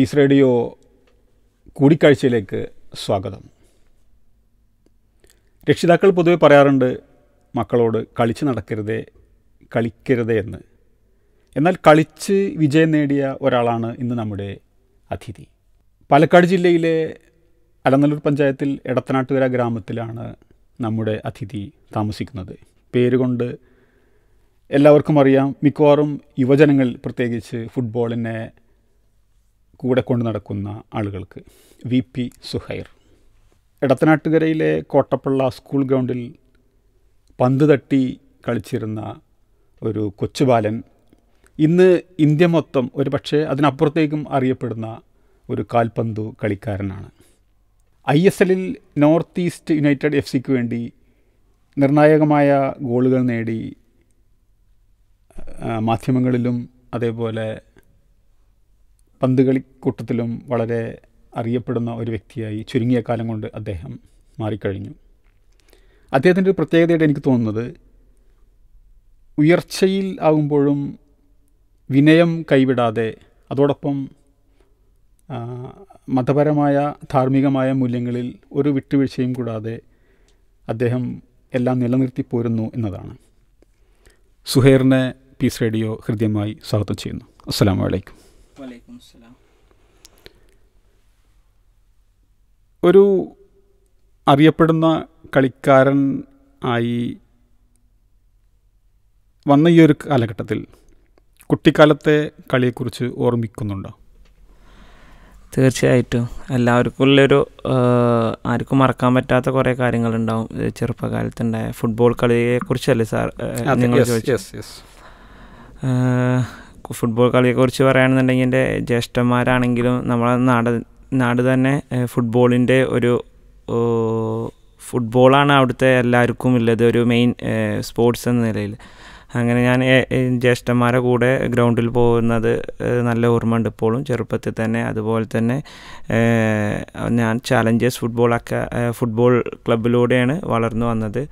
piece radio കൂടിക്കാഴ്ചയിലേക്ക് സ്വാഗതം രക്ഷിതാക്കൾ പൊതുവെ പറയാറുണ്ട് മക്കളോട് കളിച്ച് നടക്കരുതേ കളിക്കരുതേ എന്ന് എന്നാൽ കളിച്ച് വിജയം നേടിയ ഒരാളാണ് ഇന്ന് നമ്മുടെ അതിഥി പാലക്കാട് ജില്ലയിലെ അലനല്ലൂർ പഞ്ചായത്തിൽ എടത്തനാട്ടുകര ഗ്രാമത്തിലാണ് നമ്മുടെ അതിഥി താമസിക്കുന്നത് പേരുകൊണ്ട് എല്ലാവർക്കും അറിയാം മിക്കവാറും യുവജനങ്ങൾ പ്രത്യേകിച്ച് ഫുട്ബോളിനെ കൂടെ കൊണ്ട് നടക്കുന്ന ആളുകൾക്ക് വി പി സുഹൈർ ഇടത്തനാട്ടുകരയിലെ കോട്ടപ്പള്ള സ്കൂൾ ഗ്രൗണ്ടിൽ പന്ത് തട്ടി കളിച്ചിരുന്ന ഒരു കൊച്ചുബാലൻ ഇന്ന് ഇന്ത്യ മൊത്തം ഒരു പക്ഷേ അതിനപ്പുറത്തേക്കും അറിയപ്പെടുന്ന ഒരു കാൽപന്തു കളിക്കാരനാണ് ഐ എസ് എല്ലിൽ നോർത്ത് ഈസ്റ്റ് യുണൈറ്റഡ് എഫ് സിക്ക് വേണ്ടി നിർണായകമായ ഗോളുകൾ നേടി മാധ്യമങ്ങളിലും അതേപോലെ പന്ത് കളിക്കൂട്ടത്തിലും വളരെ അറിയപ്പെടുന്ന ഒരു വ്യക്തിയായി ചുരുങ്ങിയ കാലം കൊണ്ട് അദ്ദേഹം മാറിക്കഴിഞ്ഞു അദ്ദേഹത്തിൻ്റെ ഒരു പ്രത്യേകതയായിട്ട് എനിക്ക് തോന്നുന്നത് ഉയർച്ചയിൽ ആകുമ്പോഴും വിനയം കൈവിടാതെ അതോടൊപ്പം മതപരമായ ധാർമ്മികമായ മൂല്യങ്ങളിൽ ഒരു വിട്ടുവീഴ്ചയും കൂടാതെ അദ്ദേഹം എല്ലാം നിലനിർത്തി പോരുന്നു എന്നതാണ് സുഹേറിനെ പീസ് റേഡിയോ ഹൃദ്യമായി സ്വാഗതം ചെയ്യുന്നു അസ്സാം വലൈക്കും വലൈക്കും ഒരു അറിയപ്പെടുന്ന കളിക്കാരൻ ആയി വന്ന ഈ ഒരു കാലഘട്ടത്തിൽ കുട്ടിക്കാലത്തെ കളിയെക്കുറിച്ച് ഓർമ്മിക്കുന്നുണ്ടോ തീർച്ചയായിട്ടും എല്ലാവർക്കും ഉള്ളൊരു ആർക്കും മറക്കാൻ പറ്റാത്ത കുറേ കാര്യങ്ങളുണ്ടാവും ചെറുപ്പകാലത്തുണ്ടായ ഫുട്ബോൾ കളിയെക്കുറിച്ചല്ലേ സാർ നിങ്ങൾ ചോദിച്ചു ഫുട്ബോൾ കളിയെക്കുറിച്ച് പറയുകയാണെന്നുണ്ടെങ്കിൽ എൻ്റെ ജ്യേഷ്ഠന്മാരാണെങ്കിലും നമ്മളെ നാട് നാട് തന്നെ ഫുട്ബോളിൻ്റെ ഒരു ഫുട്ബോളാണ് അവിടുത്തെ എല്ലാവർക്കും ഉള്ളത് ഒരു മെയിൻ സ്പോർട്സ് എന്ന നിലയിൽ അങ്ങനെ ഞാൻ ജ്യേഷ്ഠന്മാരെ കൂടെ ഗ്രൗണ്ടിൽ പോകുന്നത് നല്ല ഓർമ്മ ഉണ്ട് ഇപ്പോഴും ചെറുപ്പത്തിൽ തന്നെ അതുപോലെ തന്നെ ഞാൻ ചാലഞ്ചേഴ്സ് ഫുട്ബോൾ അക്ക ഫുട്ബോൾ ക്ലബിലൂടെയാണ് വളർന്നു വന്നത്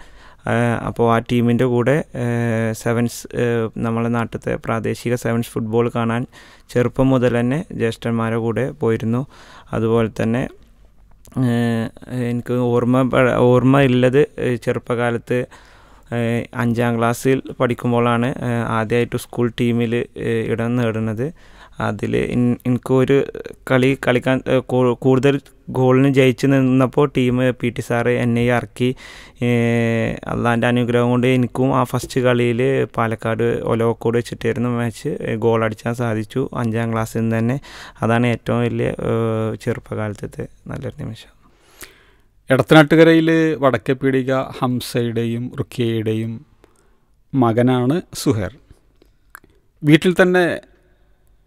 അപ്പോൾ ആ ടീമിൻ്റെ കൂടെ സെവൻസ് നമ്മളെ നാട്ടിലത്തെ പ്രാദേശിക സെവൻസ് ഫുട്ബോൾ കാണാൻ ചെറുപ്പം മുതൽ തന്നെ ജ്യേഷ്ഠന്മാരുടെ കൂടെ പോയിരുന്നു അതുപോലെ തന്നെ എനിക്ക് ഓർമ്മ ഓർമ്മ ഉള്ളത് ചെറുപ്പകാലത്ത് അഞ്ചാം ക്ലാസ്സിൽ പഠിക്കുമ്പോഴാണ് ആദ്യമായിട്ട് സ്കൂൾ ടീമിൽ ഇടം നേടുന്നത് അതിൽ എനിക്കൊരു കളി കളിക്കാൻ കൂടുതൽ ഗോളിന് ജയിച്ച് നിന്നപ്പോൾ ടീം പി ടി സാറ് എന്നെ ഇറക്കി അള്ളാൻ്റെ അനുഗ്രഹം കൊണ്ട് എനിക്കും ആ ഫസ്റ്റ് കളിയിൽ പാലക്കാട് ഒലവക്കോട് വെച്ചിട്ടായിരുന്നു മാച്ച് ഗോൾ അടിച്ചാൻ സാധിച്ചു അഞ്ചാം ക്ലാസ്സിൽ നിന്ന് തന്നെ അതാണ് ഏറ്റവും വലിയ ചെറുപ്പകാലത്തെ നല്ലൊരു നിമിഷം എടത്തനാട്ടുകരയിൽ വടക്കേ പീടിക ഹംസയുടെയും റുക്കിയയുടെയും മകനാണ് സുഹേർ വീട്ടിൽ തന്നെ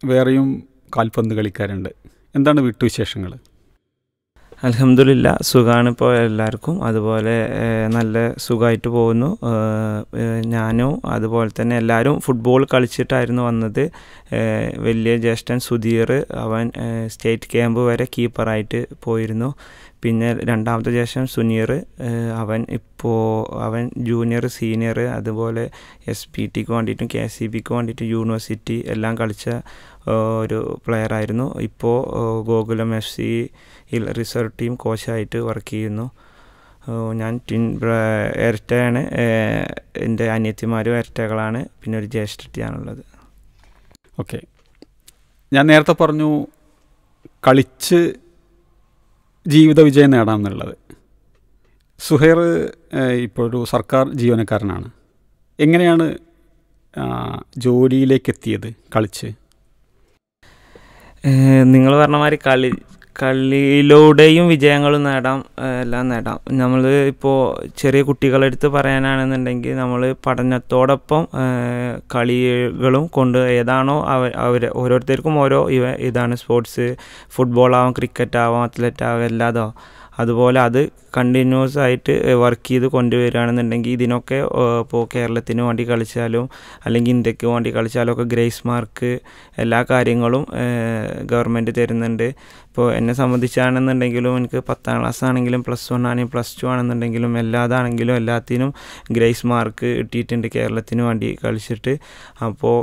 വേറെയും കാൽപന്ത് കളിക്കാരുണ്ട് എന്താണ് വിട്ടുവിശേഷങ്ങൾ അലഹമില്ല സുഖമാണ് ഇപ്പോൾ എല്ലാവർക്കും അതുപോലെ നല്ല സുഖമായിട്ട് പോകുന്നു ഞാനും അതുപോലെ തന്നെ എല്ലാവരും ഫുട്ബോൾ കളിച്ചിട്ടായിരുന്നു വന്നത് വലിയ ജ്യേഷ്ഠൻ സുധീർ അവൻ സ്റ്റേറ്റ് ക്യാമ്പ് വരെ കീപ്പറായിട്ട് പോയിരുന്നു പിന്നെ രണ്ടാമത്തെ ജ്യേഷ്ഠൻ സുനീർ അവൻ ഇപ്പോൾ അവൻ ജൂനിയർ സീനിയർ അതുപോലെ എസ് പി ടിക്ക് വേണ്ടിയിട്ടും കെ സി ബിക്ക് വേണ്ടിയിട്ടും യൂണിവേഴ്സിറ്റി എല്ലാം കളിച്ച ഒരു പ്ലെയറായിരുന്നു ഇപ്പോൾ ഗോകുലം എഫ് സിയിൽ റിസർവ് ടീം കോച്ചായിട്ട് വർക്ക് ചെയ്യുന്നു ഞാൻ ടിൻ എരട്ടയാണ് എൻ്റെ അനിയത്തിമാരും എരട്ടകളാണ് പിന്നെ ഒരു ടിയാണുള്ളത് ഓക്കെ ഞാൻ നേരത്തെ പറഞ്ഞു കളിച്ച് ജീവിത വിജയം നേടാമെന്നുള്ളത് സുഹൈർ ഇപ്പോൾ ഒരു സർക്കാർ ജീവനക്കാരനാണ് എങ്ങനെയാണ് ജോലിയിലേക്ക് എത്തിയത് കളിച്ച് നിങ്ങൾ പറഞ്ഞ മാതിരി കളി കളിയിലൂടെയും വിജയങ്ങൾ നേടാം എല്ലാം നേടാം നമ്മൾ ഇപ്പോൾ ചെറിയ കുട്ടികളെടുത്ത് പറയാനാണെന്നുണ്ടെങ്കിൽ നമ്മൾ പഠനത്തോടൊപ്പം കളികളും കൊണ്ട് ഏതാണോ അവർ അവർ ഓരോരുത്തർക്കും ഓരോ ഇവ ഇതാണ് സ്പോർട്സ് ഫുട്ബോൾ ആവാം ക്രിക്കറ്റ് ആവാം അത്ലറ്റ് ആവാം എല്ലാതാവും അതുപോലെ അത് കണ്ടിന്യൂസ് ആയിട്ട് വർക്ക് ചെയ്ത് കൊണ്ടുവരികയാണെന്നുണ്ടെങ്കിൽ ഇതിനൊക്കെ ഇപ്പോൾ കേരളത്തിന് വേണ്ടി കളിച്ചാലും അല്ലെങ്കിൽ ഇന്ത്യക്ക് വേണ്ടി കളിച്ചാലും ഒക്കെ ഗ്രേസ് മാർക്ക് എല്ലാ കാര്യങ്ങളും ഗവൺമെൻറ് തരുന്നുണ്ട് ഇപ്പോൾ എന്നെ സംബന്ധിച്ചാണെന്നുണ്ടെങ്കിലും എനിക്ക് പത്താം ക്ലാസ് ആണെങ്കിലും പ്ലസ് വൺ ആണെങ്കിലും പ്ലസ് ടു ആണെന്നുണ്ടെങ്കിലും എല്ലാതാണെങ്കിലും എല്ലാത്തിനും ഗ്രേസ് മാർക്ക് കിട്ടിയിട്ടുണ്ട് കേരളത്തിന് വേണ്ടി കളിച്ചിട്ട് അപ്പോൾ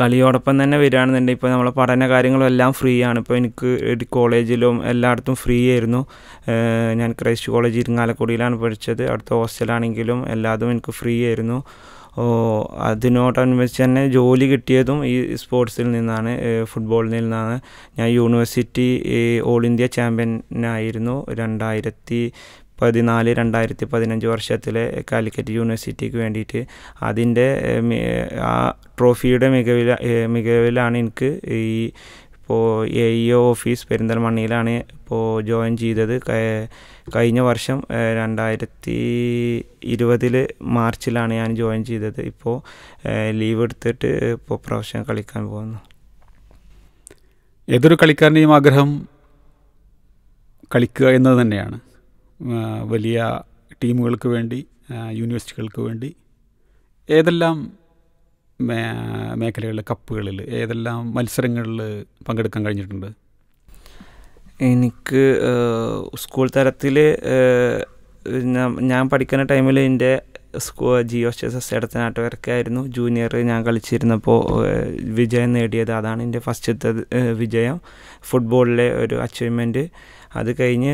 കളിയോടൊപ്പം തന്നെ വരികയാണെന്നുണ്ടെങ്കിൽ ഇപ്പോൾ നമ്മളെ പഠന കാര്യങ്ങളും എല്ലാം ഫ്രീ ആണ് ഇപ്പോൾ എനിക്ക് കോളേജിലും എല്ലായിടത്തും ഫ്രീ ആയിരുന്നു ഞാൻ ക്രൈസ്റ്റ് കോളേജ് ഇരുങ്ങാലക്കുടിയിലാണ് പഠിച്ചത് അടുത്ത ഹോസ്റ്റലാണെങ്കിലും എല്ലാതും എനിക്ക് ഫ്രീ ആയിരുന്നു അതിനോടനുബന്ധിച്ച് തന്നെ ജോലി കിട്ടിയതും ഈ സ്പോർട്സിൽ നിന്നാണ് ഫുട്ബോളിൽ നിന്നാണ് ഞാൻ യൂണിവേഴ്സിറ്റി ഓൾ ഇന്ത്യ ചാമ്പ്യനായിരുന്നു രണ്ടായിരത്തി പതിനാല് രണ്ടായിരത്തി പതിനഞ്ച് വർഷത്തിലെ കാലിക്കറ്റ് യൂണിവേഴ്സിറ്റിക്ക് വേണ്ടിയിട്ട് അതിൻ്റെ ആ ട്രോഫിയുടെ മികവിൽ മികവിലാണ് എനിക്ക് ഈ ഇപ്പോൾ എ ഇ ഒ ഓഫീസ് പെരിന്തൽമണ്ണയിലാണ് ഇപ്പോൾ ജോയിൻ ചെയ്തത് കഴിഞ്ഞ വർഷം രണ്ടായിരത്തി ഇരുപതിൽ മാർച്ചിലാണ് ഞാൻ ജോയിൻ ചെയ്തത് ഇപ്പോൾ ലീവ് എടുത്തിട്ട് ഇപ്പോൾ പ്രൊഫഷണൽ കളിക്കാൻ പോകുന്നു ഏതൊരു കളിക്കാരൻ്റെയും ആഗ്രഹം കളിക്കുക എന്നത് തന്നെയാണ് വലിയ ടീമുകൾക്ക് വേണ്ടി യൂണിവേഴ്സിറ്റികൾക്ക് വേണ്ടി ഏതെല്ലാം മേഖലകളിൽ കപ്പുകളിൽ ഏതെല്ലാം മത്സരങ്ങളിൽ പങ്കെടുക്കാൻ കഴിഞ്ഞിട്ടുണ്ട് എനിക്ക് സ്കൂൾ തലത്തിൽ ഞാൻ പഠിക്കുന്ന ടൈമിൽ എൻ്റെ സ്കൂ ജിയോ സ്റ്റേസസ് നാട്ടുകാരൊക്കെയായിരുന്നു ജൂനിയർ ഞാൻ കളിച്ചിരുന്നപ്പോൾ വിജയം നേടിയത് അതാണ് എൻ്റെ ഫസ്റ്റത്തെ വിജയം ഫുട്ബോളിലെ ഒരു അച്ചീവ്മെൻറ്റ് അത് കഴിഞ്ഞ്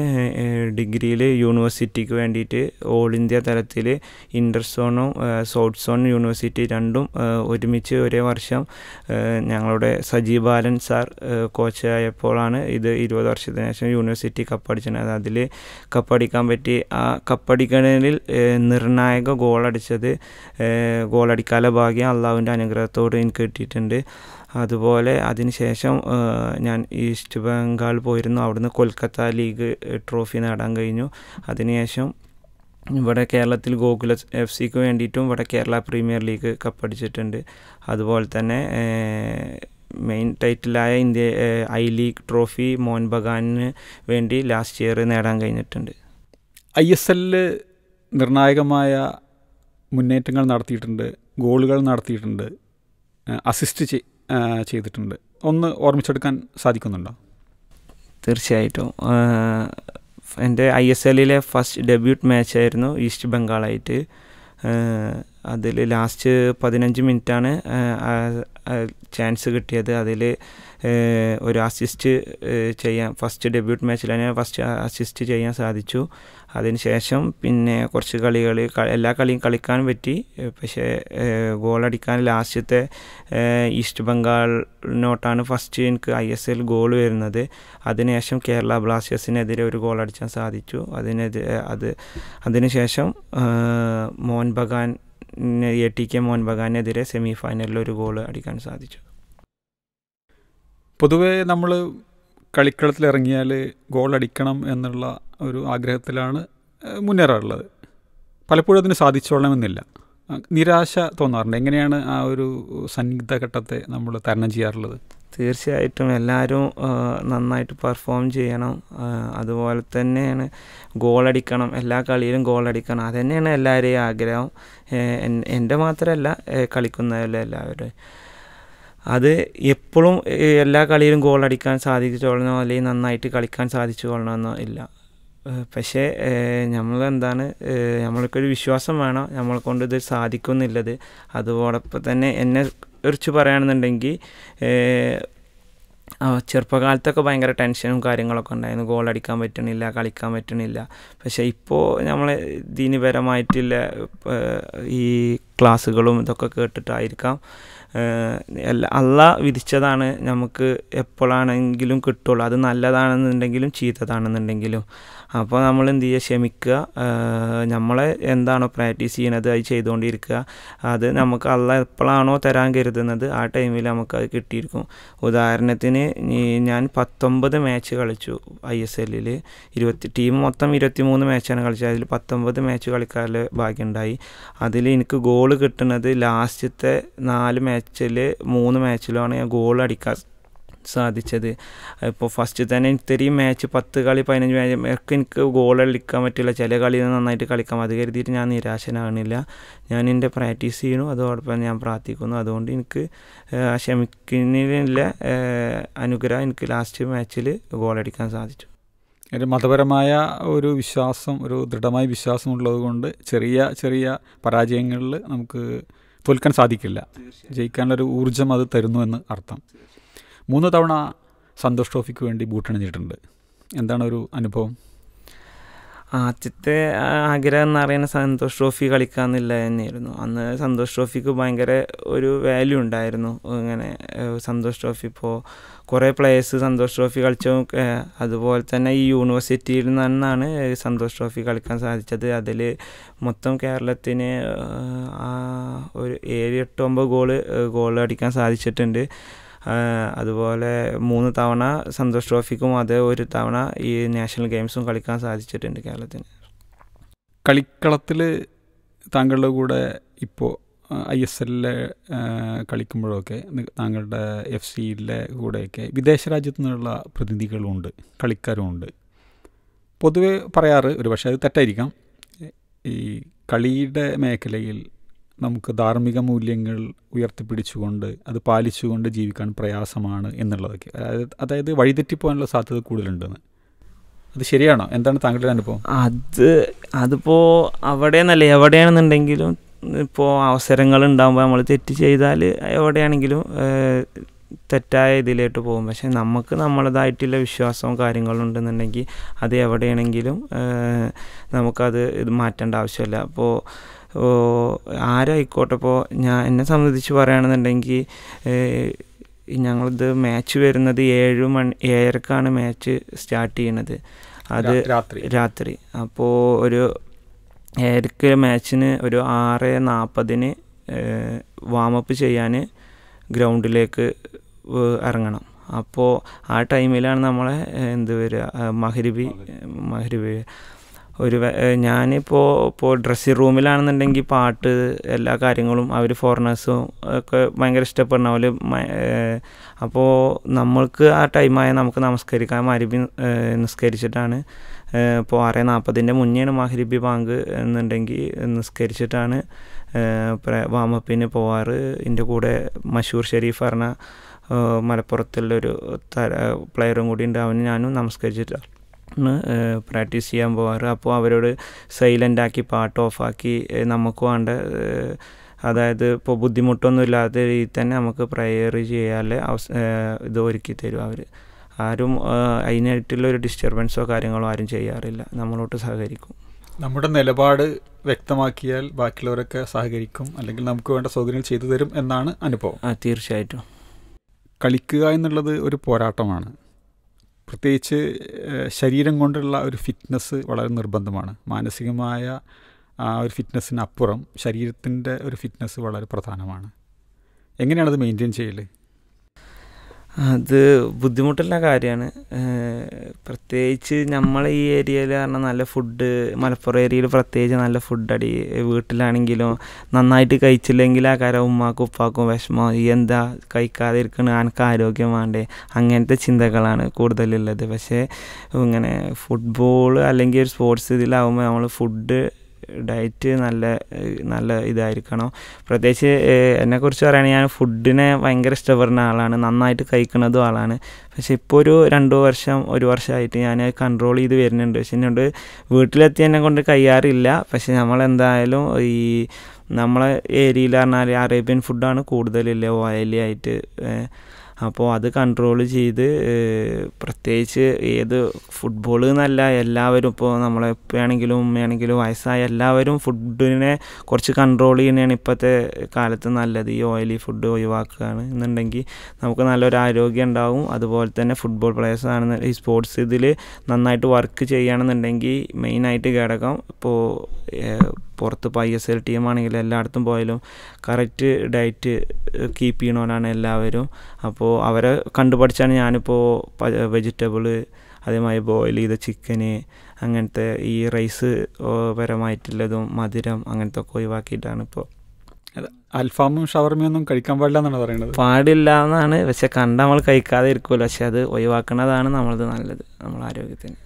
ഡിഗ്രിയിൽ യൂണിവേഴ്സിറ്റിക്ക് വേണ്ടിയിട്ട് ഓൾ ഇന്ത്യ തലത്തിൽ ഇൻ്റർ സോണും സൗത്ത് സോൺ യൂണിവേഴ്സിറ്റി രണ്ടും ഒരുമിച്ച് ഒരേ വർഷം ഞങ്ങളുടെ സജീവ് ബാലൻ സാർ കോച്ചായപ്പോഴാണ് ഇത് ഇരുപത് വർഷത്തിന് ശേഷം യൂണിവേഴ്സിറ്റി കപ്പടിച്ചത് അതിൽ കപ്പടിക്കാൻ പറ്റി ആ കപ്പടിക്കണതിൽ നിർണായക ഗോളടിച്ചത് ഗോളടിക്കാല ഭാഗ്യം അള്ളാവിൻ്റെ അനുഗ്രഹത്തോട് എനിക്ക് കിട്ടിയിട്ടുണ്ട് അതുപോലെ അതിനുശേഷം ഞാൻ ഈസ്റ്റ് ബംഗാൾ പോയിരുന്നു അവിടുന്ന് കൊൽക്കത്ത ലീഗ് ട്രോഫി നേടാൻ കഴിഞ്ഞു അതിനുശേഷം ഇവിടെ കേരളത്തിൽ ഗോകുല എഫ് സിക്ക് വേണ്ടിയിട്ടും ഇവിടെ കേരള പ്രീമിയർ ലീഗ് കപ്പടിച്ചിട്ടുണ്ട് അതുപോലെ തന്നെ മെയിൻ ടൈറ്റിലായ India I league trophy Mohan ബഗാനിന് വേണ്ടി ലാസ്റ്റ് ഇയർ നേടാൻ കഴിഞ്ഞിട്ടുണ്ട് ഐ എസ് എല്ലിൽ നിർണായകമായ മുന്നേറ്റങ്ങൾ നടത്തിയിട്ടുണ്ട് ഗോളുകൾ നടത്തിയിട്ടുണ്ട് അസിസ്റ്റ് ചെയ് ചെയ്തിട്ടുണ്ട് ഒന്ന് ഓർമ്മിച്ചെടുക്കാൻ സാധിക്കുന്നുണ്ടോ തീർച്ചയായിട്ടും എൻ്റെ ഐ എസ് എല്ലിലെ ഫസ്റ്റ് ഡെബ്യൂട്ട് മാച്ചായിരുന്നു ഈസ്റ്റ് ബംഗാളായിട്ട് അതിൽ ലാസ്റ്റ് പതിനഞ്ച് മിനിറ്റാണ് ചാൻസ് കിട്ടിയത് അതിൽ ഒരു അസിസ്റ്റ് ചെയ്യാൻ ഫസ്റ്റ് ഡെബ്യൂട്ട് മാച്ചിൽ തന്നെ ഫസ്റ്റ് അസിസ്റ്റ് ചെയ്യാൻ സാധിച്ചു അതിനുശേഷം പിന്നെ കുറച്ച് കളികൾ എല്ലാ കളിയും കളിക്കാൻ പറ്റി പക്ഷേ ഗോളടിക്കാൻ ലാസ്റ്റത്തെ ഈസ്റ്റ് ബംഗാളിനോട്ടാണ് ഫസ്റ്റ് എനിക്ക് ഐ എസ് എൽ ഗോൾ വരുന്നത് അതിനുശേഷം കേരള ബ്ലാസ്റ്റേഴ്സിനെതിരെ ഒരു ഗോൾ സാധിച്ചു അതിനെതിരെ അത് അതിനുശേഷം Mohan Bagan A T K Mohan ബഗാനെതിരെ സെമി ഫൈനലിൽ ഒരു ഗോൾ അടിക്കാൻ സാധിച്ചു പൊതുവേ നമ്മൾ കളിക്കളത്തിലിറങ്ങിയാൽ ഗോൾ അടിക്കണം എന്നുള്ള ഒരു ആഗ്രഹത്തിലാണ് മുന്നേറാറുള്ളത് പലപ്പോഴും അതിന് സാധിച്ചോളണമെന്നില്ല നിരാശ തോന്നാറുണ്ട് എങ്ങനെയാണ് ആ ഒരു സന്നിഗ്ധ ഘട്ടത്തെ നമ്മൾ തരണം ചെയ്യാറുള്ളത് തീർച്ചയായിട്ടും എല്ലാവരും നന്നായിട്ട് പെർഫോം ചെയ്യണം അതുപോലെ തന്നെയാണ് ഗോളടിക്കണം എല്ലാ കളിയിലും ഗോളടിക്കണം അതുതന്നെയാണ് എല്ലാവരെയും ആഗ്രഹം എൻ്റെ മാത്രമല്ല കളിക്കുന്നവരിൽ എല്ലാവരും അത് എപ്പോഴും എല്ലാ കളിയിലും ഗോൾ അടിക്കാൻ സാധിച്ചോളണോ അല്ലെങ്കിൽ നന്നായിട്ട് കളിക്കാൻ സാധിച്ചോളണമെന്നോ ഇല്ല പക്ഷേ നമ്മളെന്താണ് നമ്മൾക്കൊരു വിശ്വാസം വേണം നമ്മളെ കൊണ്ട് ഇത് സാധിക്കുന്നില്ലത് അതോടൊപ്പം തന്നെ എന്നെ കുറിച്ച് പറയുകയാണെന്നുണ്ടെങ്കിൽ ചെറുപ്പകാലത്തൊക്കെ ഭയങ്കര ടെൻഷനും കാര്യങ്ങളൊക്കെ ഉണ്ടായിരുന്നു ഗോൾ അടിക്കാൻ പറ്റണില്ല കളിക്കാൻ പറ്റണില്ല പക്ഷേ ഇപ്പോൾ നമ്മൾ ദീനപരമായിട്ടുള്ള ഈ ക്ലാസ്സുകളും ഇതൊക്കെ കേട്ടിട്ടായിരിക്കാം അല്ല വിധിച്ചതാണ് നമുക്ക് എപ്പോഴാണെങ്കിലും കിട്ടുള്ളൂ അത് നല്ലതാണെന്നുണ്ടെങ്കിലും ചീത്തതാണെന്നുണ്ടെങ്കിലും അപ്പോൾ നമ്മൾ എന്ത് ചെയ്യുക ക്ഷമിക്കുക നമ്മളെ എന്താണോ പ്രാക്ടീസ് ചെയ്യണത് അത് ചെയ്തുകൊണ്ടിരിക്കുക അത് നമുക്ക് അല്ല എപ്പോഴാണോ തരാൻ കരുതുന്നത് ആ ടൈമിൽ നമുക്ക് അത് കിട്ടിയിരിക്കും ഉദാഹരണത്തിന് ഞാൻ പത്തൊമ്പത് മാച്ച് കളിച്ചു ഐ എസ് എല്ലിൽ ഇരുപത്തി ടീം മൊത്തം ഇരുപത്തി മൂന്ന് മാച്ചാണ് കളിച്ചത് അതിൽ പത്തൊമ്പത് മാച്ച് കളിക്കാരിൽ ഭാഗ്യമുണ്ടായി അതിൽ എനിക്ക് ഗോൾ കിട്ടുന്നത് ലാസ്റ്റത്തെ നാല് മാച്ച് മാച്ചിൽ മൂന്ന് മാച്ചിലുമാണ് ഞാൻ ഗോൾ അടിക്കാൻ സാധിച്ചത് ഇപ്പോൾ ഫസ്റ്റ് തന്നെ ഇത്രയും മാച്ച് പത്ത് കളി പതിനഞ്ച് മാച്ച് ഒക്കെ എനിക്ക് ഗോൾ കളിക്കാൻ പറ്റില്ല ചില കളി നന്നായിട്ട് കളിക്കാം അത് കരുതിയിട്ട് ഞാൻ നിരാശനാകണില്ല ഞാൻ എൻ്റെ പ്രാക്ടീസ് ചെയ്യുന്നു അതോടൊപ്പം ഞാൻ പ്രാർത്ഥിക്കുന്നു അതുകൊണ്ട് എനിക്ക് ക്ഷമിക്കുന്നതിനുള്ള അനുഗ്രഹം എനിക്ക് ലാസ്റ്റ് മാച്ചിൽ ഗോൾ അടിക്കാൻ സാധിച്ചു ഒരു മതപരമായ ഒരു വിശ്വാസം ഒരു ദൃഢമായ വിശ്വാസം കൊണ്ട് ചെറിയ ചെറിയ പരാജയങ്ങളിൽ നമുക്ക് തോൽക്കാൻ സാധിക്കില്ല ജയിക്കാനുള്ളൊരു ഊർജ്ജം അത് തരുന്നു എന്ന് അർത്ഥം മൂന്ന് തവണ സന്തോഷ് ട്രോഫിക്ക് വേണ്ടി ബൂട്ടണിഞ്ഞിട്ടുണ്ട് എന്താണ് ഒരു അനുഭവം ആദ്യത്തെ ആഗ്രഹം എന്ന് പറയുന്നത് സന്തോഷ് ട്രോഫി കളിക്കാമെന്നില്ല തന്നെയായിരുന്നു അന്ന് സന്തോഷ് ട്രോഫിക്ക് ഭയങ്കര ഒരു വാല്യൂ ഉണ്ടായിരുന്നു ഇങ്ങനെ സന്തോഷ് ട്രോഫി ഇപ്പോൾ കുറേ പ്ലേയേഴ്സ് സന്തോഷ് ട്രോഫി കളിച്ചു അതുപോലെ തന്നെ ഈ യൂണിവേഴ്സിറ്റിയിൽ നിന്നാണ് സന്തോഷ് ട്രോഫി കളിക്കാൻ സാധിച്ചത് അതിൽ മൊത്തം കേരളത്തിന് ഒരു ഏഴ് എട്ട് ഒമ്പത് ഗോള് ഗോൾ അടിക്കാൻ സാധിച്ചിട്ടുണ്ട് അതുപോലെ മൂന്ന് തവണ സന്തോഷ് ട്രോഫിക്കും അതേ ഒരു തവണ ഈ നാഷണൽ ഗെയിംസും കളിക്കാൻ സാധിച്ചിട്ടുണ്ട് കേരളത്തിന് കളിക്കളത്തിൽ താങ്കളുടെ കൂടെ ഇപ്പോൾ ഐ എസ് എല്ലിൽ കളിക്കുമ്പോഴൊക്കെ താങ്കളുടെ എഫ് സിയിലെ കൂടെയൊക്കെ വിദേശ രാജ്യത്തു നിന്നുള്ള പ്രതിനിധികളുമുണ്ട് കളിക്കാരുമുണ്ട് പൊതുവെ പറയാറ് ഒരു പക്ഷേ അത് തെറ്റായിരിക്കാം ഈ കളിയുടെ മേഖലയിൽ നമുക്ക് ധാർമ്മിക മൂല്യങ്ങൾ ഉയർത്തിപ്പിടിച്ചുകൊണ്ട് അത് പാലിച്ചുകൊണ്ട് ജീവിക്കാൻ പ്രയാസമാണ് എന്നുള്ളതൊക്കെ അതായത് അതായത് വഴിതെറ്റിപ്പോകാനുള്ള സാധ്യത കൂടുതലുണ്ടെന്ന് അത് ശരിയാണോ എന്താണ് താങ്കളുടെ അനുഭവം അത് അതിപ്പോൾ അവിടെ എവിടെയാണെന്നുണ്ടെങ്കിലും ഇപ്പോൾ അവസരങ്ങൾ ഉണ്ടാകുമ്പോൾ നമ്മൾ തെറ്റ് ചെയ്താൽ എവിടെയാണെങ്കിലും തെറ്റായ ഇതിലേക്ക് പോകും പക്ഷേ നമുക്ക് നമ്മളതായിട്ടുള്ള വിശ്വാസവും കാര്യങ്ങളും ഉണ്ടെന്നുണ്ടെങ്കിൽ അത് എവിടെയാണെങ്കിലും നമുക്കത് ഇത് മാറ്റേണ്ട ആവശ്യമില്ല അപ്പോൾ ആരായിക്കോട്ടെ ഇപ്പോൾ ഞാൻ എന്നെ സംബന്ധിച്ച് പറയുകയാണെന്നുണ്ടെങ്കിൽ ഞങ്ങളിത് മാച്ച് വരുന്നത് ഏഴ് മണി ഏഴരക്കാണ് മാച്ച് സ്റ്റാർട്ട് ചെയ്യണത് അത് രാത്രി രാത്രി അപ്പോൾ ഒരു ഏഴരക്ക് മാച്ചിന് ഒരു ആറ് നാൽപ്പതിന് വാമപ്പ് ചെയ്യാൻ ഗ്രൗണ്ടിലേക്ക് ഇറങ്ങണം അപ്പോൾ ആ ടൈമിലാണ് നമ്മളെ എന്ത് വരിക മഹരിബി മഹരിബി ഒരു ഞാനിപ്പോൾ ഇപ്പോൾ ഡ്രസ്സിങ് റൂമിലാണെന്നുണ്ടെങ്കിൽ പാട്ട് എല്ലാ കാര്യങ്ങളും അവർ ഫോറിനേഴ്സും ഒക്കെ ഭയങ്കര ഇഷ്ടപ്പെടണം അവർ അപ്പോൾ നമ്മൾക്ക് ആ ടൈമായ നമുക്ക് നമസ്കരിക്കാൻ മഹരിബി നിസ്കരിച്ചിട്ടാണ് ഇപ്പോൾ ആറ് നാൽപ്പതിൻ്റെ മുന്നെയാണ് മഹരിബി ബാങ്ക് എന്നുണ്ടെങ്കിൽ നിസ്കരിച്ചിട്ടാണ് വാമപ്പിന് പോവാറ് ഇതിൻ്റെ കൂടെ മഷൂർ ഷെരീഫ് പറഞ്ഞ മലപ്പുറത്തുള്ളൊരു തര പ്ലെയറും കൂടി ഉണ്ട് അവന് ഞാനും നമസ്കരിച്ചിട്ടാണ് പ്രാക്ടീസ് ചെയ്യാൻ പോകാറ് അപ്പോൾ അവരോട് സൈലൻ്റാക്കി പാട്ട് ഓഫാക്കി നമുക്ക് വേണ്ട അതായത് ഇപ്പോൾ ബുദ്ധിമുട്ടൊന്നും ഇല്ലാത്ത രീതിയിൽ തന്നെ നമുക്ക് പ്രെയർ ചെയ്യാൻ അവസ ഇത് ഒരുക്കി തരും അവർ ആരും അതിനായിട്ടുള്ളൊരു ഒരു ഡിസ്റ്റർബൻസോ കാര്യങ്ങളോ ആരും ചെയ്യാറില്ല നമ്മളോട്ട് സഹകരിക്കും നമ്മുടെ നിലപാട് വ്യക്തമാക്കിയാൽ ബാക്കിയുള്ളവരൊക്കെ സഹകരിക്കും അല്ലെങ്കിൽ നമുക്ക് വേണ്ട സൗകര്യങ്ങൾ ചെയ്തു തരും എന്നാണ് അനുഭവം തീർച്ചയായിട്ടും കളിക്കുക എന്നുള്ളത് ഒരു പോരാട്ടമാണ് പ്രത്യേകിച്ച് ശരീരം കൊണ്ടുള്ള ഒരു ഫിറ്റ്നസ് വളരെ നിർബന്ധമാണ് മാനസികമായ ആ ഒരു ഫിറ്റ്നസ്സിനപ്പുറം ശരീരത്തിൻ്റെ ഒരു ഫിറ്റ്നസ് വളരെ പ്രധാനമാണ് എങ്ങനെയാണത് മെയിൻറ്റെയിൻ ചെയ്യല് അത് ബുദ്ധിമുട്ടുള്ള കാര്യമാണ് പ്രത്യേകിച്ച് നമ്മൾ ഈ ഏരിയയിൽ പറഞ്ഞാൽ നല്ല ഫുഡ് മലപ്പുറം ഏരിയയിൽ പ്രത്യേകിച്ച് നല്ല ഫുഡ് അടി വീട്ടിലാണെങ്കിലും നന്നായിട്ട് കഴിച്ചില്ലെങ്കിൽ ആ കാര്യം ഉമ്മാക്കും ഉപ്പാക്കും വിഷമം ഈ എന്താ കഴിക്കാതെ ഇരിക്കണ എനിക്ക് ആരോഗ്യം വേണ്ടേ അങ്ങനത്തെ ചിന്തകളാണ് കൂടുതലുള്ളത് പക്ഷേ ഇങ്ങനെ ഫുട്ബോൾ അല്ലെങ്കിൽ ഒരു സ്പോർട്സ് ഇതിലാവുമ്പോൾ നമ്മൾ ഫുഡ് ഡയറ്റ് നല്ല നല്ല ഇതായിരിക്കണം പ്രത്യേകിച്ച് എന്നെക്കുറിച്ച് പറയുകയാണെങ്കിൽ ഞാൻ ഫുഡിനെ ഭയങ്കര ഇഷ്ടപ്പെടുന്ന ആളാണ് നന്നായിട്ട് കഴിക്കുന്നതും ആളാണ് പക്ഷേ ഇപ്പോൾ ഒരു രണ്ടു വർഷം ഒരു വർഷമായിട്ട് ഞാൻ കൺട്രോൾ ചെയ്ത് വരുന്നുണ്ട് പക്ഷെ എന്നോട് വീട്ടിലെത്തി എന്നെ കൊണ്ട് കഴിയാറില്ല പക്ഷെ നമ്മളെന്തായാലും ഈ നമ്മളെ ഏരിയയിൽ പറഞ്ഞാൽ അറേബ്യൻ ഫുഡാണ് കൂടുതലില്ല ഓയിലി ആയിട്ട് അപ്പോൾ അത് കൺട്രോൾ ചെയ്ത് പ്രത്യേകിച്ച് ഏത് ഫുട്ബോൾ എന്നല്ല എല്ലാവരും ഇപ്പോൾ നമ്മളെപ്പോഴാണെങ്കിലും ഉമ്മയാണെങ്കിലും വയസ്സായ എല്ലാവരും ഫുഡിനെ കുറച്ച് കൺട്രോൾ ചെയ്യുന്നതാണ് ഇപ്പോഴത്തെ കാലത്ത് നല്ലത് ഈ ഓയിലി ഫുഡ് ഒഴിവാക്കുകയാണ് എന്നുണ്ടെങ്കിൽ നമുക്ക് നല്ലൊരു ആരോഗ്യം ഉണ്ടാവും അതുപോലെ തന്നെ ഫുട്ബോൾ പ്ലെയേഴ്സ് ആണെന്ന് ഈ സ്പോർട്സ് ഇതിൽ നന്നായിട്ട് വർക്ക് ചെയ്യുകയാണെന്നുണ്ടെങ്കിൽ മെയിനായിട്ട് ഘടകം ഇപ്പോൾ പുറത്ത് ഇപ്പോൾ ഐ എസ് എൽ ടീമാണെങ്കിലും എല്ലായിടത്തും പോയാലും കറക്റ്റ് ഡയറ്റ് കീപ്പ് ചെയ്യണവരാണ് എല്ലാവരും അപ്പോൾ അവരെ കണ്ടുപഠിച്ചാണ് ഞാനിപ്പോൾ വെജിറ്റബിൾ അതേമാതിരി ബോയിൽ ചെയ്ത ചിക്കന് അങ്ങനത്തെ ഈ റൈസ് പരമായിട്ടുള്ളതും മധുരം അങ്ങനത്തെ ഒക്കെ ഒഴിവാക്കിയിട്ടാണ് ഇപ്പോൾ അൽഫാമും ഒന്നും കഴിക്കാൻ പാടില്ല എന്നാണ് പറയുന്നത് പാടില്ല എന്നാണ് പക്ഷെ കണ്ട നമ്മൾ കഴിക്കാതെ ഇരിക്കുമല്ലോ പക്ഷെ അത് ഒഴിവാക്കുന്നതാണ് നമ്മളത് നല്ലത് നമ്മളെ ആരോഗ്യത്തിന്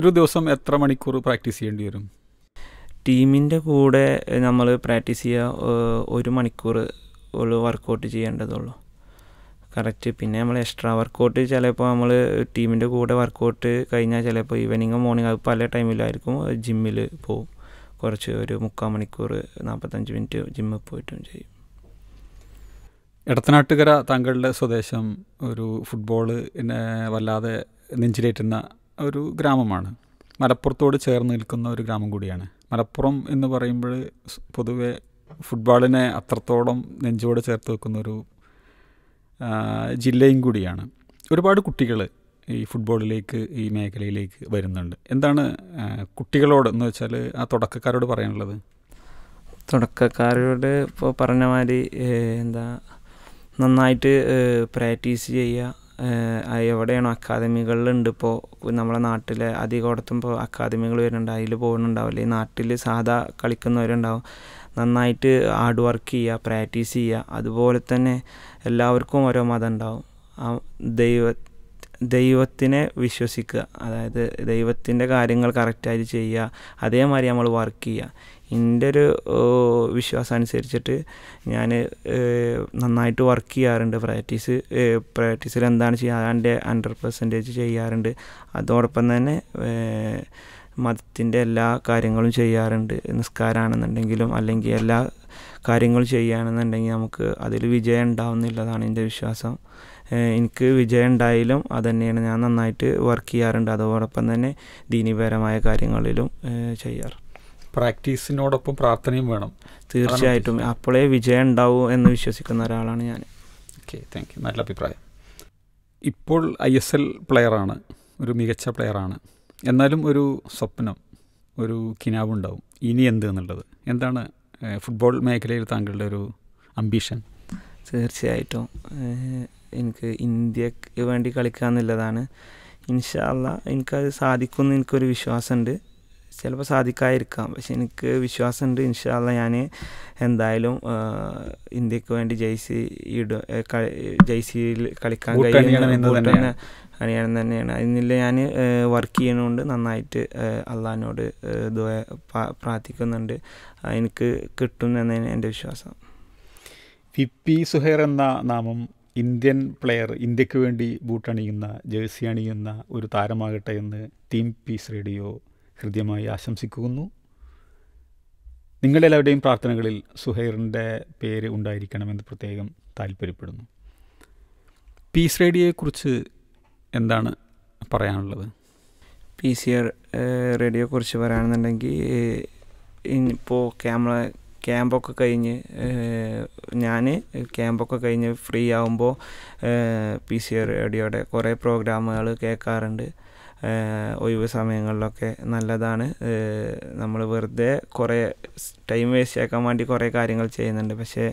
ഒരു ദിവസം എത്ര മണിക്കൂർ പ്രാക്ടീസ് ചെയ്യേണ്ടി വരും ടീമിൻ്റെ കൂടെ നമ്മൾ പ്രാക്ടീസ് ചെയ്യുക ഒരു മണിക്കൂർ ഉള്ളു വർക്കൗട്ട് ചെയ്യേണ്ടതുള്ളൂ കറക്റ്റ് പിന്നെ നമ്മൾ എക്സ്ട്രാ വർക്കൗട്ട് ചിലപ്പോൾ നമ്മൾ ടീമിൻ്റെ കൂടെ വർക്കൗട്ട് കഴിഞ്ഞാൽ ചിലപ്പോൾ ഈവനിങ്ങോ മോർണിംഗ് അത് പല ടൈമിലായിരിക്കും ജിമ്മിൽ പോവും കുറച്ച് ഒരു മുക്കാൽ മണിക്കൂർ നാൽപ്പത്തഞ്ച് മിനിറ്റ് ജിമ്മിൽ പോയിട്ടും ചെയ്യും ഇടത്തനാട്ടുകര താങ്കളുടെ സ്വദേശം ഒരു ഫുട്ബോൾ വല്ലാതെ നെഞ്ചിലേറ്റുന്ന ഒരു ഗ്രാമമാണ് മലപ്പുറത്തോട് ചേർന്ന് നിൽക്കുന്ന ഒരു ഗ്രാമം കൂടിയാണ് മലപ്പുറം എന്ന് പറയുമ്പോൾ പൊതുവെ ഫുട്ബോളിനെ അത്രത്തോളം നെഞ്ചോട് ചേർത്ത് വെക്കുന്ന ഒരു ജില്ലയും കൂടിയാണ് ഒരുപാട് കുട്ടികൾ ഈ ഫുട്ബോളിലേക്ക് ഈ മേഖലയിലേക്ക് വരുന്നുണ്ട് എന്താണ് കുട്ടികളോട് എന്ന് വെച്ചാൽ ആ തുടക്കക്കാരോട് പറയാനുള്ളത് തുടക്കക്കാരോട് ഇപ്പോൾ പറഞ്ഞ മാതിരി എന്താ നന്നായിട്ട് പ്രാക്ടീസ് ചെയ്യുക എവിടെയാണോ അക്കാദമികളിലുണ്ട് ഇപ്പോൾ നമ്മളെ നാട്ടിലെ അധികോടത്തും ഇപ്പോൾ അക്കാദമികൾ വരുന്നുണ്ട് അതിൽ പോകുന്നുണ്ടാവില്ല ഈ നാട്ടിൽ സാധാ കളിക്കുന്നവരുണ്ടാവും നന്നായിട്ട് ഹാർഡ് വർക്ക് ചെയ്യുക പ്രാക്ടീസ് ചെയ്യുക അതുപോലെ തന്നെ എല്ലാവർക്കും ഓരോ മതം ഉണ്ടാവും ആ ദൈവ ദൈവത്തിനെ വിശ്വസിക്കുക അതായത് ദൈവത്തിൻ്റെ കാര്യങ്ങൾ കറക്റ്റായിട്ട് ചെയ്യുക അതേമാതിരി നമ്മൾ വർക്ക് ചെയ്യുക എൻ്റെ ഒരു വിശ്വാസം അനുസരിച്ചിട്ട് ഞാൻ നന്നായിട്ട് വർക്ക് ചെയ്യാറുണ്ട് പ്രാക്ടീസ് പ്രാക്ടീസിൽ എന്താണ് ചെയ്യുക ഹൺഡ്രഡ് പെർസെൻറ്റേജ് ചെയ്യാറുണ്ട് അതോടൊപ്പം തന്നെ മതത്തിൻ്റെ എല്ലാ കാര്യങ്ങളും ചെയ്യാറുണ്ട് നിസ്കാരമാണെന്നുണ്ടെങ്കിലും അല്ലെങ്കിൽ എല്ലാ കാര്യങ്ങളും ചെയ്യുകയാണെന്നുണ്ടെങ്കിൽ നമുക്ക് അതിൽ വിജയം ഉണ്ടാവുന്നില്ലതാണ് എൻ്റെ വിശ്വാസം എനിക്ക് വിജയം ഉണ്ടായാലും തന്നെയാണ് ഞാൻ നന്നായിട്ട് വർക്ക് ചെയ്യാറുണ്ട് അതോടൊപ്പം തന്നെ ദീനീപരമായ കാര്യങ്ങളിലും ചെയ്യാറ് പ്രാക്ടീസിനോടൊപ്പം പ്രാർത്ഥനയും വേണം തീർച്ചയായിട്ടും അപ്പോഴേ വിജയം ഉണ്ടാവൂ എന്ന് വിശ്വസിക്കുന്ന ഒരാളാണ് ഞാൻ ഓക്കെ താങ്ക് യു നല്ല അഭിപ്രായം ഇപ്പോൾ ഐ എസ് എൽ പ്ലെയറാണ് ഒരു മികച്ച പ്ലെയറാണ് എന്നാലും ഒരു സ്വപ്നം ഒരു കിനാവുണ്ടാവും ഇനി എന്ത് എന്നുള്ളത് എന്താണ് ഫുട്ബോൾ മേഖലയിൽ താങ്കളുടെ ഒരു അംബീഷൻ തീർച്ചയായിട്ടും എനിക്ക് ഇന്ത്യക്ക് വേണ്ടി കളിക്കുക എന്നുള്ളതാണ് ഇൻഷാല്ല എനിക്കത് സാധിക്കുമെന്ന് എനിക്കൊരു വിശ്വാസമുണ്ട് ചിലപ്പോൾ സാധിക്കാതിരിക്കാം പക്ഷെ എനിക്ക് വിശ്വാസമുണ്ട് ഇൻഷാല്ല ഞാൻ എന്തായാലും ഇന്ത്യക്ക് വേണ്ടി ജെയ്സി ഇടും ജെയ്സിയിൽ കളിക്കാൻ കഴിയുന്ന അണിയണം തന്നെയാണ് അതിനില്ല ഞാൻ വർക്ക് ചെയ്യണോണ്ട് നന്നായിട്ട് അള്ളഹാനോട് പ്രാർത്ഥിക്കുന്നുണ്ട് എനിക്ക് കിട്ടും എന്നതിന് എൻ്റെ വിശ്വാസം ഫിപ്പി സുഹേർ എന്ന നാമം ഇന്ത്യൻ പ്ലെയർ ഇന്ത്യക്ക് വേണ്ടി ബൂട്ടണിയുന്ന ജേഴ്സി അണിയുന്ന ഒരു താരമാകട്ടെ എന്ന് ടീം പീസ് റേഡിയോ ഹൃദ്യമായി ആശംസിക്കുന്നു നിങ്ങളുടെ എല്ലാവരുടെയും പ്രാർത്ഥനകളിൽ സുഹൈറിൻ്റെ പേര് ഉണ്ടായിരിക്കണമെന്ന് പ്രത്യേകം താല്പര്യപ്പെടുന്നു പീസ് റേഡിയോയെക്കുറിച്ച് എന്താണ് പറയാനുള്ളത് പി സി ആർ റേഡിയോയെക്കുറിച്ച് പറയുകയാണെന്നുണ്ടെങ്കിൽ ഇപ്പോൾ ക്യാമറ ക്യാമ്പൊക്കെ കഴിഞ്ഞ് ഞാൻ ക്യാമ്പൊക്കെ കഴിഞ്ഞ് ഫ്രീ ആകുമ്പോൾ പി സി ആർ റേഡിയോയുടെ കുറേ പ്രോഗ്രാമുകൾ കേൾക്കാറുണ്ട് ഒഴിവ് സമയങ്ങളിലൊക്കെ നല്ലതാണ് നമ്മൾ വെറുതെ കുറേ ടൈം വേസ്റ്റ് ആക്കാൻ വേണ്ടി കുറേ കാര്യങ്ങൾ ചെയ്യുന്നുണ്ട് പക്ഷേ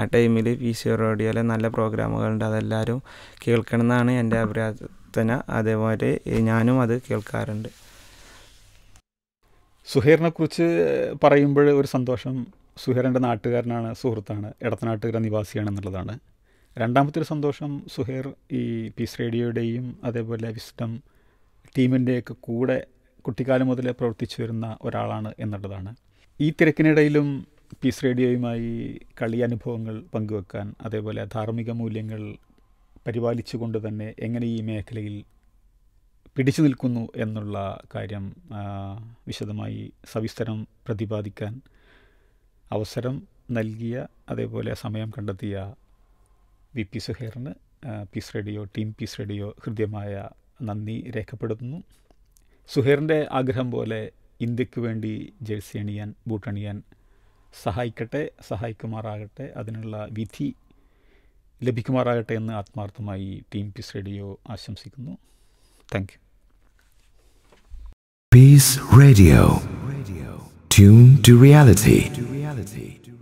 ആ ടൈമിൽ പി സി റേഡിയോയിലെ നല്ല പ്രോഗ്രാമുകളുണ്ട് അതെല്ലാവരും കേൾക്കണം എന്നാണ് എൻ്റെ അഭിപ്രായത്തിന് അതേപോലെ ഞാനും അത് കേൾക്കാറുണ്ട് സുഹേറിനെക്കുറിച്ച് പറയുമ്പോൾ ഒരു സന്തോഷം സുഹേറിൻ്റെ നാട്ടുകാരനാണ് സുഹൃത്താണ് നിവാസിയാണ് നിവാസിയാണെന്നുള്ളതാണ് രണ്ടാമത്തെ ഒരു സന്തോഷം സുഹേർ ഈ പീസ് റേഡിയോയുടെയും അതേപോലെ വിസ്ഡം ടീമിൻ്റെയൊക്കെ കൂടെ കുട്ടിക്കാലം മുതലേ പ്രവർത്തിച്ചു വരുന്ന ഒരാളാണ് എന്നുള്ളതാണ് ഈ തിരക്കിനിടയിലും പീസ് റേഡിയോയുമായി കളി അനുഭവങ്ങൾ പങ്കുവെക്കാൻ അതേപോലെ ധാർമ്മിക മൂല്യങ്ങൾ പരിപാലിച്ചുകൊണ്ട് തന്നെ എങ്ങനെ ഈ മേഖലയിൽ പിടിച്ചു നിൽക്കുന്നു എന്നുള്ള കാര്യം വിശദമായി സവിസ്തരം പ്രതിപാദിക്കാൻ അവസരം നൽകിയ അതേപോലെ സമയം കണ്ടെത്തിയ വി പി സുഹേറിന് Peace Radio team Peace Radio ഹൃദ്യമായ നന്ദി രേഖപ്പെടുത്തുന്നു സുഹേറിൻ്റെ ആഗ്രഹം പോലെ ഇന്ത്യക്ക് വേണ്ടി ജേഴ്സി അണിയാൻ ബൂട്ടണിയാൻ സഹായിക്കട്ടെ സഹായിക്കുമാറാകട്ടെ അതിനുള്ള വിധി ലഭിക്കുമാറാകട്ടെ എന്ന് ആത്മാർത്ഥമായി ടീം പീസ് റേഡിയോ ആശംസിക്കുന്നു thank you Peace Radio tune to reality